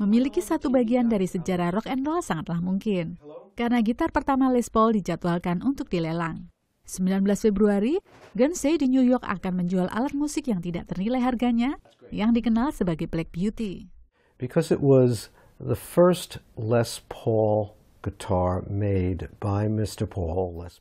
memiliki satu bagian dari sejarah rock and roll sangatlah mungkin, karena gitar pertama Les Paul dijadwalkan untuk dilelang. 19 Februari, Gunsay di New York akan menjual alat musik yang tidak ternilai harganya, yang dikenal sebagai Black Beauty. Because it was the first Les Paul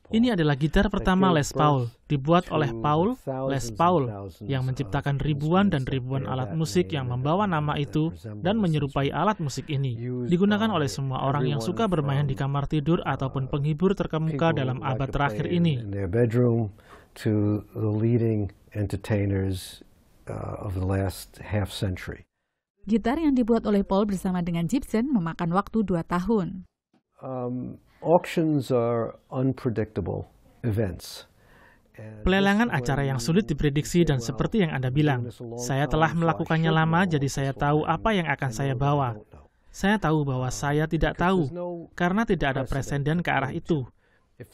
ini adalah gitar pertama Les Paul, dibuat oleh Paul Les Paul, yang menciptakan ribuan dan ribuan alat musik yang membawa nama itu dan menyerupai alat musik ini. Digunakan oleh semua orang yang suka bermain di kamar tidur uh, ataupun penghibur terkemuka dalam abad terakhir ini. Uh, gitar yang dibuat oleh Paul bersama dengan Gibson memakan waktu dua tahun. Um, Pelelangan acara yang sulit diprediksi dan seperti yang Anda bilang, saya telah melakukannya lama jadi saya tahu apa yang akan saya bawa. Saya tahu bahwa uh, saya tidak tahu, karena tidak ada presiden ke arah itu.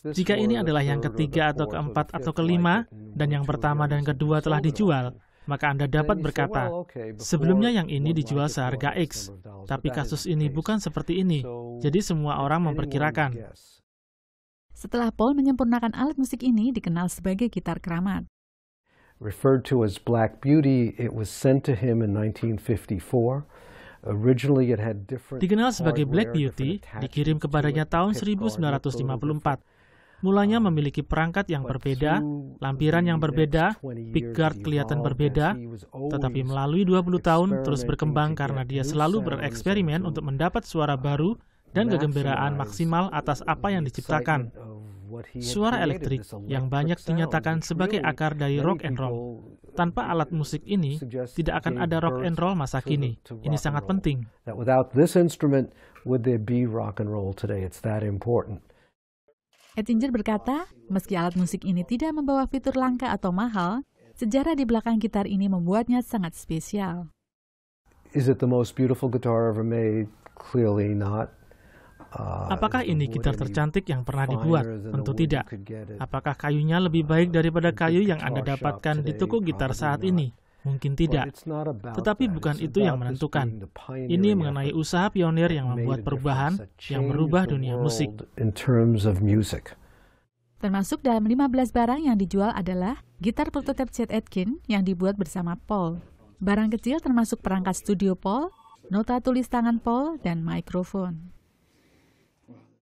Jika ini adalah yang ketiga atau keempat atau kelima, dan yang pertama dan kedua telah dijual, maka Anda dapat berkata, sebelumnya yang ini dijual seharga X, tapi kasus ini bukan seperti ini, jadi semua orang memperkirakan. Setelah Paul menyempurnakan alat musik ini dikenal sebagai gitar keramat. Dikenal sebagai Black Beauty, dikirim kepadanya tahun 1954. Mulanya memiliki perangkat yang berbeda, lampiran yang berbeda, pickguard kelihatan berbeda, tetapi melalui 20 tahun terus berkembang karena dia selalu bereksperimen untuk mendapat suara baru dan kegembiraan maksimal atas apa yang diciptakan. Suara elektrik yang banyak dinyatakan sebagai akar dari rock and roll. Tanpa alat musik ini, tidak akan ada rock and roll masa kini. Ini sangat penting. Ettinger berkata, meski alat musik ini tidak membawa fitur langka atau mahal, sejarah di belakang gitar ini membuatnya sangat spesial. Is it the most beautiful guitar ever made? Clearly not. Uh, Apakah ini gitar tercantik yang pernah dibuat? Tentu tidak. Apakah kayunya lebih baik daripada kayu yang Anda dapatkan di toko gitar saat ini? Mungkin tidak. Tetapi bukan itu yang menentukan. Ini mengenai usaha pionir yang membuat perubahan yang merubah dunia musik. Termasuk dalam 15 barang yang dijual adalah gitar prototipe Chet Atkin yang dibuat bersama Paul. Barang kecil termasuk perangkat studio Paul, nota tulis tangan Paul, dan mikrofon.